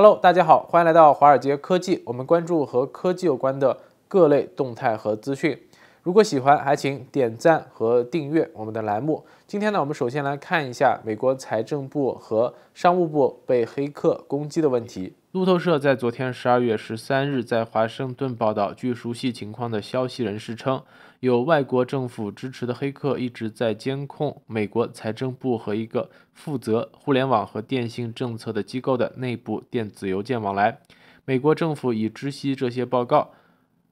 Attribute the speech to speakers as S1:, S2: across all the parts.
S1: Hello，大家好，欢迎来到华尔街科技。我们关注和科技有关的各类动态和资讯。如果喜欢，还请点赞和订阅我们的栏目。今天呢，我们首先来看一下美国财政部和商务部被黑客攻击的问题。路透社在昨天十二月十三日在华盛顿报道，据熟悉情况的消息人士称。有外国政府支持的黑客一直在监控美国财政部和一个负责互联网和电信政策的机构的内部电子邮件往来。美国政府已知悉这些报告，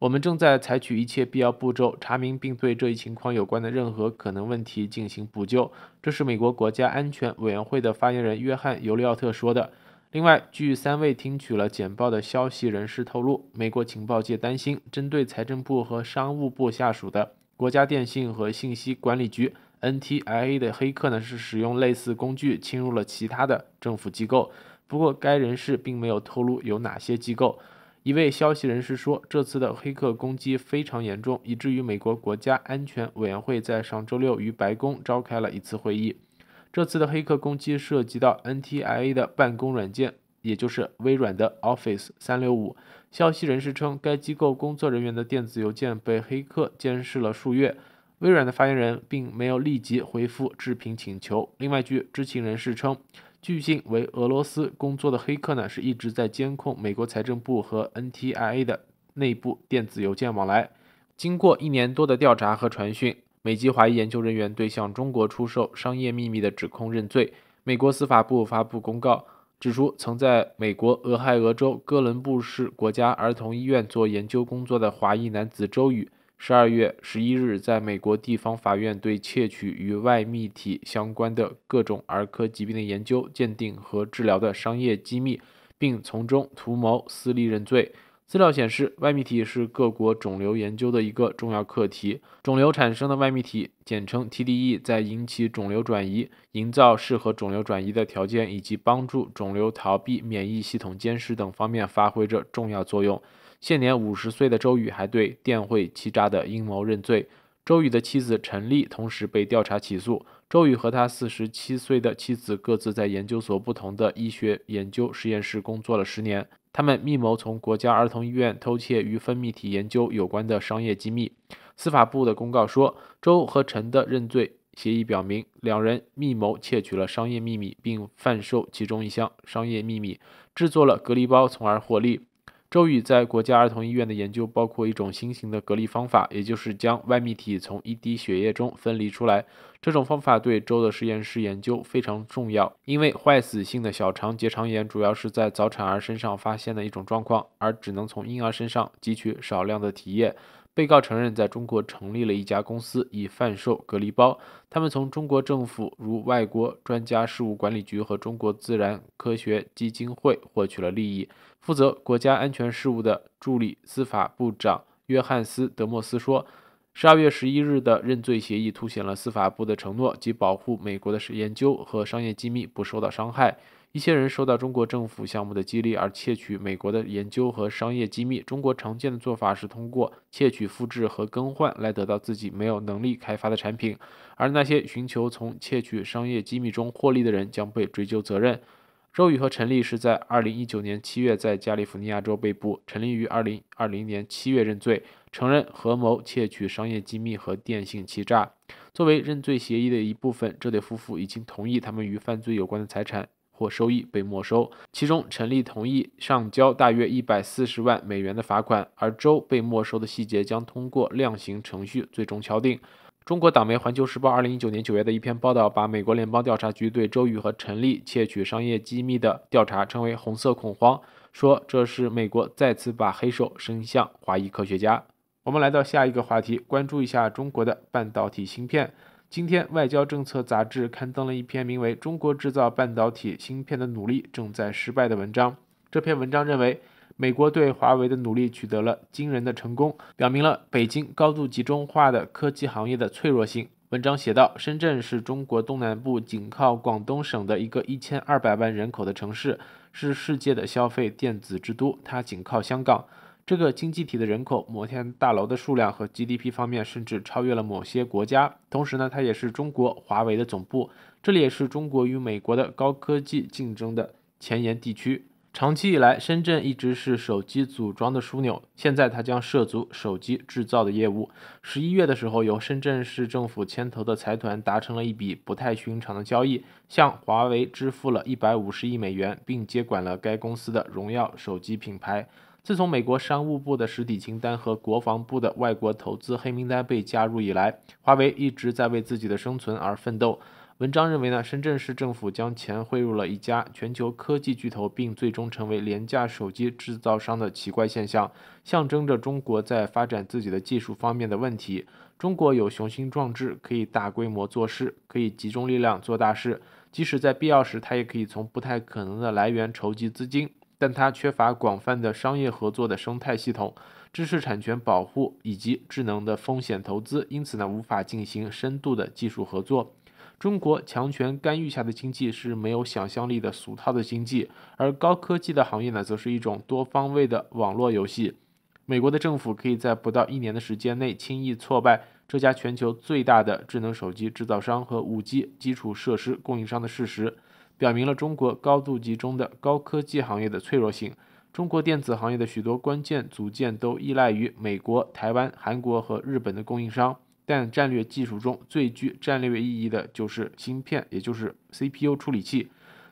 S1: 我们正在采取一切必要步骤查明并对这一情况有关的任何可能问题进行补救。这是美国国家安全委员会的发言人约翰·尤利奥特说的。另外，据三位听取了简报的消息人士透露，美国情报界担心，针对财政部和商务部下属的国家电信和信息管理局 （NTIA） 的黑客呢是使用类似工具侵入了其他的政府机构。不过，该人士并没有透露有哪些机构。一位消息人士说，这次的黑客攻击非常严重，以至于美国国家安全委员会在上周六与白宫召开了一次会议。这次的黑客攻击涉及到 NTIA 的办公软件，也就是微软的 Office 三六五。消息人士称，该机构工作人员的电子邮件被黑客监视了数月。微软的发言人并没有立即回复置评请求。另外，据知情人士称，据信为俄罗斯工作的黑客呢，是一直在监控美国财政部和 NTIA 的内部电子邮件往来。经过一年多的调查和传讯。美籍华裔研究人员对向中国出售商业秘密的指控认罪。美国司法部发布公告指出，曾在美国俄亥俄州哥伦布市国家儿童医院做研究工作的华裔男子周宇，十二月十一日在美国地方法院对窃取与外泌体相关的各种儿科疾病的研究、鉴定和治疗的商业机密，并从中图谋私利认罪。资料显示，外泌体是各国肿瘤研究的一个重要课题。肿瘤产生的外泌体，简称 TDE，在引起肿瘤转移、营造适合肿瘤转移的条件，以及帮助肿瘤逃避免疫系统监视等方面发挥着重要作用。现年五十岁的周宇还对电汇欺诈的阴谋认罪。周宇的妻子陈丽同时被调查起诉。周宇和他四十七岁的妻子各自在研究所不同的医学研究实验室工作了十年。他们密谋从国家儿童医院偷窃与分泌体研究有关的商业机密。司法部的公告说，周和陈的认罪协议表明，两人密谋窃取了商业秘密，并贩售其中一项商业秘密，制作了隔离包，从而获利。周宇在国家儿童医院的研究包括一种新型的隔离方法，也就是将外泌体从一滴血液中分离出来。这种方法对周的实验室研究非常重要，因为坏死性的小肠结肠炎主要是在早产儿身上发现的一种状况，而只能从婴儿身上汲取少量的体液。被告承认，在中国成立了一家公司以贩售隔离包。他们从中国政府，如外国专家事务管理局和中国自然科学基金会，获取了利益。负责国家安全事务的助理司法部长约翰斯·德莫斯说：“十二月十一日的认罪协议凸显了司法部的承诺及保护美国的研究和商业机密不受到伤害。”一些人受到中国政府项目的激励而窃取美国的研究和商业机密。中国常见的做法是通过窃取、复制和更换来得到自己没有能力开发的产品。而那些寻求从窃取商业机密中获利的人将被追究责任。周宇和陈立是在二零一九年七月在加利福尼亚州被捕。陈立于二零二零年七月认罪，承认合谋窃取商业机密和电信欺诈。作为认罪协议的一部分，这对夫妇已经同意他们与犯罪有关的财产。或收益被没收，其中陈立同意上交大约一百四十万美元的罚款，而周被没收的细节将通过量刑程序最终敲定。中国党媒《环球时报》二零一九年九月的一篇报道，把美国联邦调查局对周宇和陈立窃取商业机密的调查称为“红色恐慌”，说这是美国再次把黑手伸向华裔科学家。我们来到下一个话题，关注一下中国的半导体芯片。今天，《外交政策》杂志刊登了一篇名为《中国制造半导体芯片的努力正在失败》的文章。这篇文章认为，美国对华为的努力取得了惊人的成功，表明了北京高度集中化的科技行业的脆弱性。文章写道：“深圳是中国东南部紧靠广东省的一个1200万人口的城市，是世界的消费电子之都。它紧靠香港。”这个经济体的人口、摩天大楼的数量和 GDP 方面，甚至超越了某些国家。同时呢，它也是中国华为的总部，这里也是中国与美国的高科技竞争的前沿地区。长期以来，深圳一直是手机组装的枢纽。现在，它将涉足手机制造的业务。十一月的时候，由深圳市政府牵头的财团达成了一笔不太寻常的交易，向华为支付了一百五十亿美元，并接管了该公司的荣耀手机品牌。自从美国商务部的实体清单和国防部的外国投资黑名单被加入以来，华为一直在为自己的生存而奋斗。文章认为呢，深圳市政府将钱汇入了一家全球科技巨头，并最终成为廉价手机制造商的奇怪现象，象征着中国在发展自己的技术方面的问题。中国有雄心壮志，可以大规模做事，可以集中力量做大事，即使在必要时，它也可以从不太可能的来源筹集资金。但它缺乏广泛的商业合作的生态系统、知识产权保护以及智能的风险投资，因此呢，无法进行深度的技术合作。中国强权干预下的经济是没有想象力的俗套的经济，而高科技的行业呢，则是一种多方位的网络游戏。美国的政府可以在不到一年的时间内轻易挫败这家全球最大的智能手机制造商和 5G 基础设施供应商的事实。表明了中国高度集中的高科技行业的脆弱性。中国电子行业的许多关键组件都依赖于美国、台湾、韩国和日本的供应商。但战略技术中最具战略意义的就是芯片，也就是 CPU 处理器。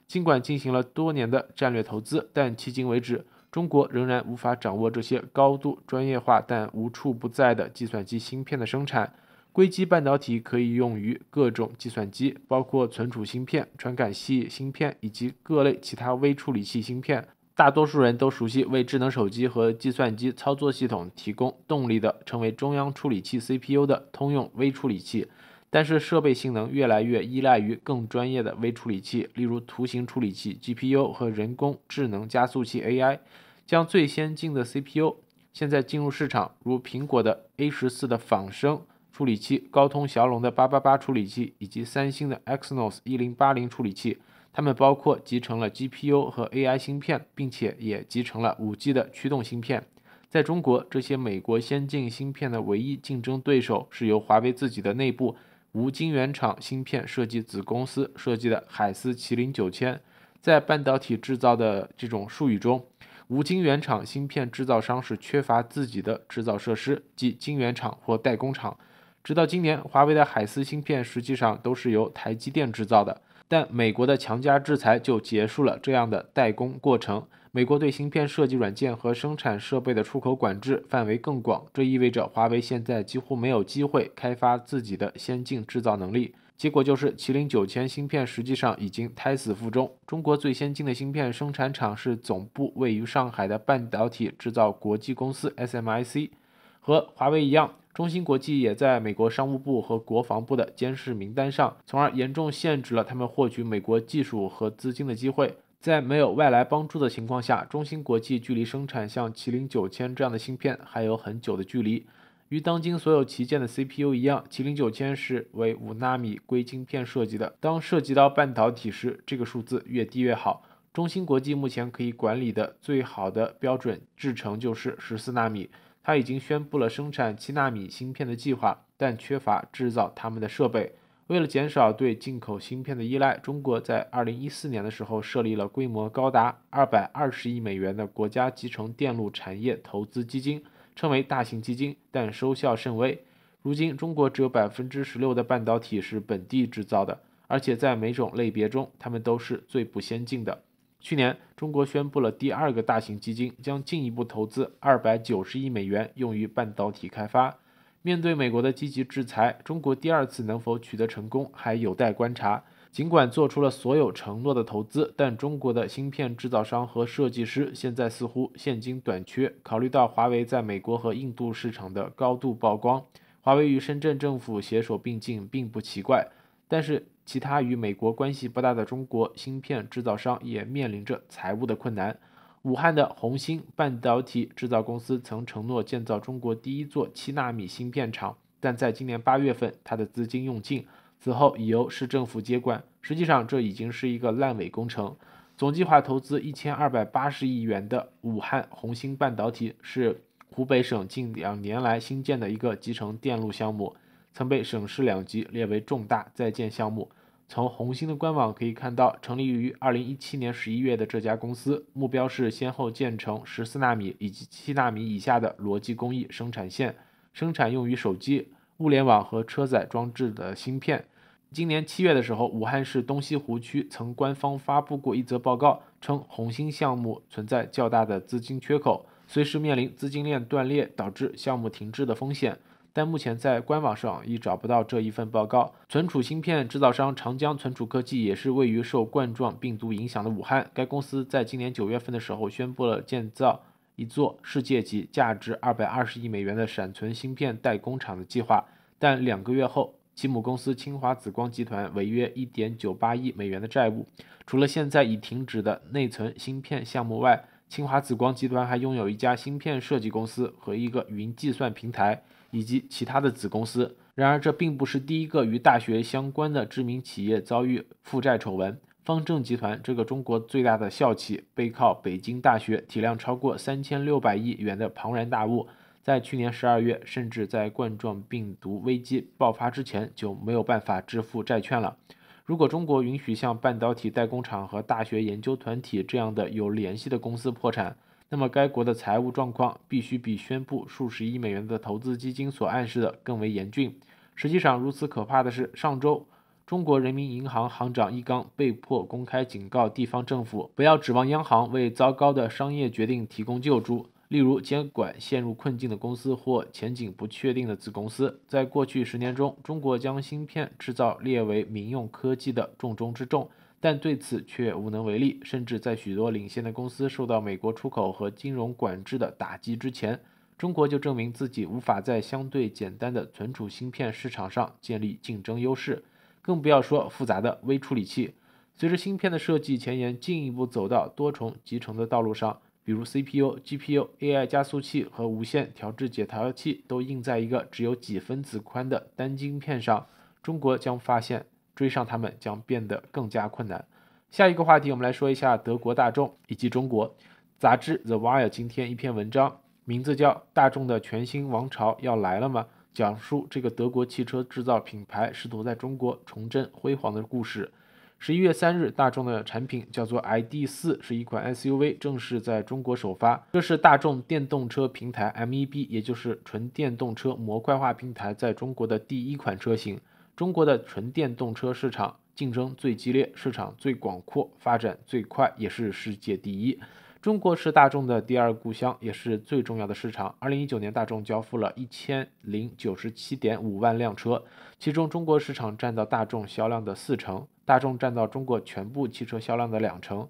S1: 尽管进行了多年的战略投资，但迄今为止，中国仍然无法掌握这些高度专业化但无处不在的计算机芯片的生产。硅基半导体可以用于各种计算机，包括存储芯片、传感器芯片以及各类其他微处理器芯片。大多数人都熟悉为智能手机和计算机操作系统提供动力的称为中央处理器 CPU 的通用微处理器，但是设备性能越来越依赖于更专业的微处理器，例如图形处理器 GPU 和人工智能加速器 AI。将最先进的 CPU 现在进入市场，如苹果的 A 十四的仿生。处理器高通骁龙的八八八处理器以及三星的 Exynos 一零八零处理器，它们包括集成了 GPU 和 AI 芯片，并且也集成了 5G 的驱动芯片。在中国，这些美国先进芯片的唯一竞争对手是由华为自己的内部无晶圆厂芯片设计子公司设计的海思麒麟九千。在半导体制造的这种术语中，无晶圆厂芯片制造商是缺乏自己的制造设施，即晶圆厂或代工厂。直到今年，华为的海思芯片实际上都是由台积电制造的。但美国的强加制裁就结束了这样的代工过程。美国对芯片设计软件和生产设备的出口管制范围更广，这意味着华为现在几乎没有机会开发自己的先进制造能力。结果就是麒麟九千芯片实际上已经胎死腹中。中国最先进的芯片生产厂是总部位于上海的半导体制造国际公司 SMIC，和华为一样。中芯国际也在美国商务部和国防部的监视名单上，从而严重限制了他们获取美国技术和资金的机会。在没有外来帮助的情况下，中芯国际距离生产像麒麟九千这样的芯片还有很久的距离。与当今所有旗舰的 CPU 一样，麒麟九千是为五纳米硅晶片设计的。当涉及到半导体时，这个数字越低越好。中芯国际目前可以管理的最好的标准制成就是十四纳米。他已经宣布了生产七纳米芯片的计划，但缺乏制造他们的设备。为了减少对进口芯片的依赖，中国在二零一四年的时候设立了规模高达二百二十亿美元的国家集成电路产业投资基金，称为大型基金，但收效甚微。如今，中国只有百分之十六的半导体是本地制造的，而且在每种类别中，它们都是最不先进的。去年，中国宣布了第二个大型基金，将进一步投资二百九十亿美元用于半导体开发。面对美国的积极制裁，中国第二次能否取得成功还有待观察。尽管做出了所有承诺的投资，但中国的芯片制造商和设计师现在似乎现金短缺。考虑到华为在美国和印度市场的高度曝光，华为与深圳政府携手并进并不奇怪。但是，其他与美国关系不大的中国芯片制造商也面临着财务的困难。武汉的红星半导体制造公司曾承诺建造中国第一座七纳米芯片厂，但在今年八月份，它的资金用尽，此后已由市政府接管。实际上，这已经是一个烂尾工程。总计划投资一千二百八十亿元的武汉红星半导体是湖北省近两年来新建的一个集成电路项目。曾被省市两级列为重大在建项目。从红星的官网可以看到，成立于二零一七年十一月的这家公司，目标是先后建成十四纳米以及七纳米以下的逻辑工艺生产线，生产用于手机、物联网和车载装置的芯片。今年七月的时候，武汉市东西湖区曾官方发布过一则报告，称红星项目存在较大的资金缺口，随时面临资金链断裂导致项目停滞的风险。但目前在官网上已找不到这一份报告。存储芯片制造商长江存储科技也是位于受冠状病毒影响的武汉。该公司在今年九月份的时候宣布了建造一座世界级、价值二百二十亿美元的闪存芯片代工厂的计划，但两个月后，其母公司清华紫光集团违约一点九八亿美元的债务。除了现在已停止的内存芯片项目外，清华紫光集团还拥有一家芯片设计公司和一个云计算平台。以及其他的子公司。然而，这并不是第一个与大学相关的知名企业遭遇负债丑闻。方正集团，这个中国最大的校企，背靠北京大学，体量超过三千六百亿元的庞然大物，在去年十二月，甚至在冠状病毒危机爆发之前，就没有办法支付债券了。如果中国允许像半导体代工厂和大学研究团体这样的有联系的公司破产，那么该国的财务状况必须比宣布数十亿美元的投资基金所暗示的更为严峻。实际上，如此可怕的是，上周中国人民银行行长易纲被迫公开警告地方政府，不要指望央行为糟糕的商业决定提供救助，例如监管陷入困境的公司或前景不确定的子公司。在过去十年中，中国将芯片制造列为民用科技的重中之重。但对此却无能为力，甚至在许多领先的公司受到美国出口和金融管制的打击之前，中国就证明自己无法在相对简单的存储芯片市场上建立竞争优势，更不要说复杂的微处理器。随着芯片的设计前沿进一步走到多重集成的道路上，比如 CPU、GPU、AI 加速器和无线调制解调器都印在一个只有几分子宽的单晶片上，中国将发现。追上他们将变得更加困难。下一个话题，我们来说一下德国大众以及中国。杂志《The Wire》今天一篇文章，名字叫《大众的全新王朝要来了吗》，讲述这个德国汽车制造品牌试图在中国重振辉煌的故事。十一月三日，大众的产品叫做 ID. 四，是一款 SUV，正式在中国首发。这是大众电动车平台 MEB，也就是纯电动车模块化平台在中国的第一款车型。中国的纯电动车市场竞争最激烈，市场最广阔，发展最快，也是世界第一。中国是大众的第二故乡，也是最重要的市场。二零一九年，大众交付了一千零九十七点五万辆车，其中中国市场占到大众销量的四成，大众占到中国全部汽车销量的两成。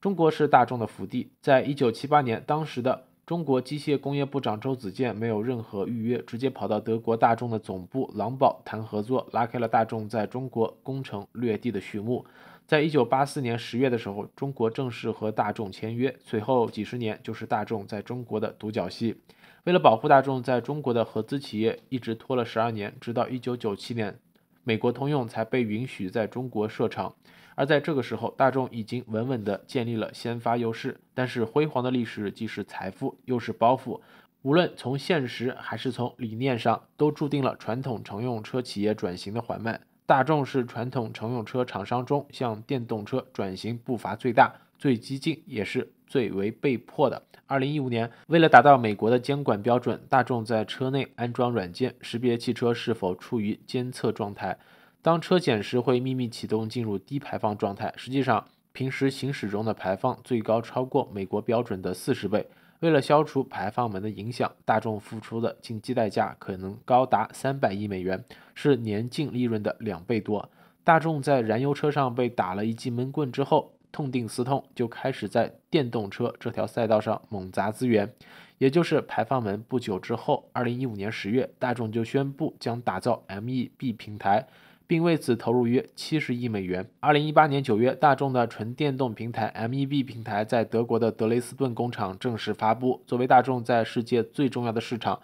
S1: 中国是大众的福地。在一九七八年，当时的中国机械工业部长周子健没有任何预约，直接跑到德国大众的总部狼堡谈合作，拉开了大众在中国工程掠地的序幕。在一九八四年十月的时候，中国正式和大众签约。随后几十年，就是大众在中国的独角戏。为了保护大众在中国的合资企业，一直拖了十二年，直到一九九七年。美国通用才被允许在中国设厂，而在这个时候，大众已经稳稳地建立了先发优势。但是，辉煌的历史既是财富，又是包袱。无论从现实还是从理念上，都注定了传统乘用车企业转型的缓慢。大众是传统乘用车厂商中向电动车转型步伐最大。最激进也是最为被迫的。二零一五年，为了达到美国的监管标准，大众在车内安装软件，识别汽车是否处于监测状态。当车检时，会秘密启动进入低排放状态。实际上，平时行驶中的排放最高超过美国标准的四十倍。为了消除排放门的影响，大众付出的经济代价可能高达三百亿美元，是年净利润的两倍多。大众在燃油车上被打了一记闷棍之后。痛定思痛，就开始在电动车这条赛道上猛砸资源，也就是排放门不久之后，二零一五年十月，大众就宣布将打造 MEB 平台，并为此投入约七十亿美元。二零一八年九月，大众的纯电动平台 MEB 平台在德国的德累斯顿工厂正式发布，作为大众在世界最重要的市场。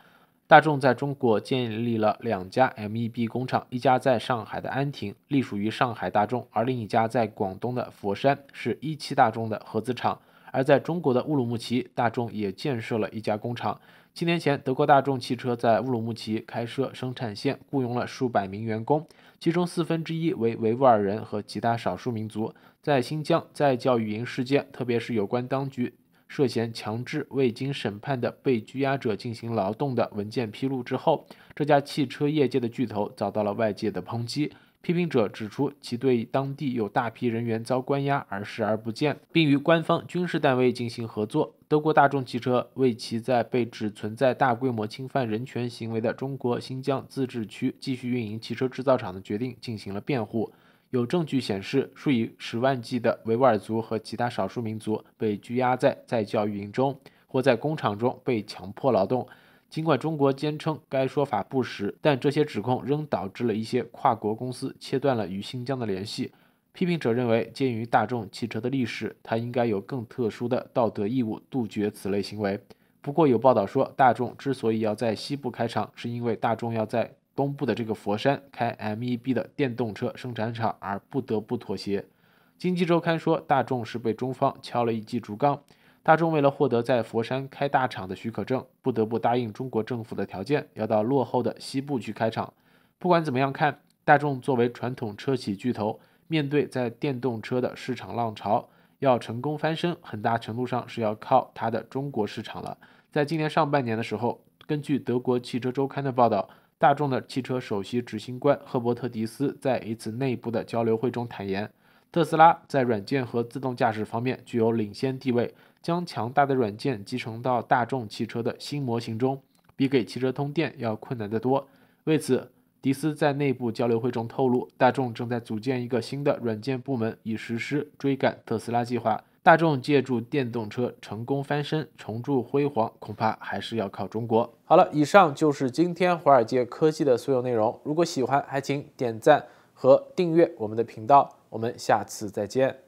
S1: 大众在中国建立了两家 MEB 工厂，一家在上海的安亭，隶属于上海大众；而另一家在广东的佛山，是一汽大众的合资厂。而在中国的乌鲁木齐，大众也建设了一家工厂。七年前，德国大众汽车在乌鲁木齐开设生产线，雇佣了数百名员工，其中四分之一为维吾尔人和其他少数民族。在新疆，在教育营事件，特别是有关当局。涉嫌强制未经审判的被拘押者进行劳动的文件披露之后，这家汽车业界的巨头遭到了外界的抨击。批评者指出，其对当地有大批人员遭关押而视而不见，并与官方军事单位进行合作。德国大众汽车为其在被指存在大规模侵犯人权行为的中国新疆自治区继续运营汽车制造厂的决定进行了辩护。有证据显示，数以十万计的维吾尔族和其他少数民族被拘押在在教育营中，或在工厂中被强迫劳动。尽管中国坚称该说法不实，但这些指控仍导致了一些跨国公司切断了与新疆的联系。批评者认为，鉴于大众汽车的历史，它应该有更特殊的道德义务杜绝此类行为。不过，有报道说，大众之所以要在西部开厂，是因为大众要在。东部的这个佛山开 MEB 的电动车生产厂，而不得不妥协。经济周刊说，大众是被中方敲了一记竹杠。大众为了获得在佛山开大厂的许可证，不得不答应中国政府的条件，要到落后的西部去开厂。不管怎么样看，大众作为传统车企巨头，面对在电动车的市场浪潮，要成功翻身，很大程度上是要靠它的中国市场了。在今年上半年的时候，根据德国汽车周刊的报道。大众的汽车首席执行官赫伯特·迪斯在一次内部的交流会中坦言，特斯拉在软件和自动驾驶方面具有领先地位。将强大的软件集成到大众汽车的新模型中，比给汽车通电要困难得多。为此，迪斯在内部交流会中透露，大众正在组建一个新的软件部门，以实施追赶特斯拉计划。大众借助电动车成功翻身，重铸辉煌，恐怕还是要靠中国。好了，以上就是今天华尔街科技的所有内容。如果喜欢，还请点赞和订阅我们的频道。我们下次再见。